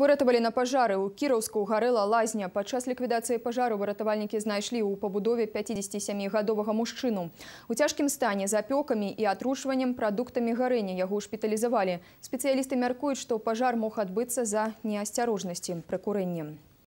выратавалі на пажары у кіраўску гарэла лазня падчас ліквідацыі пажару выратавальнікі знайшлі ў пабудове 57гадовага мужчыну у цяжкім стане за апёкамі і атрушваннем прадуктамі гарэння яго шпіталізавалі спецыялісты мяркуюць што пажар мог адбыцца за неасцярожнасці пры курэннем у